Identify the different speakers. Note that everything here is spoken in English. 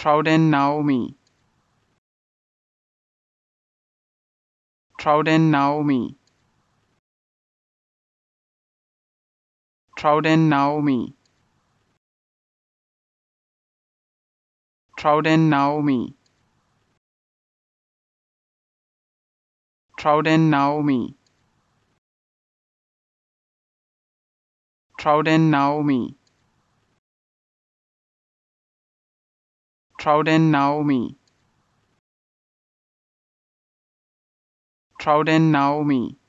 Speaker 1: Troughton Naomi Troughton Naomi Troughton Naomi Troughton Naomi Troughton Naomi Troughton Naomi and Naomi and Naomi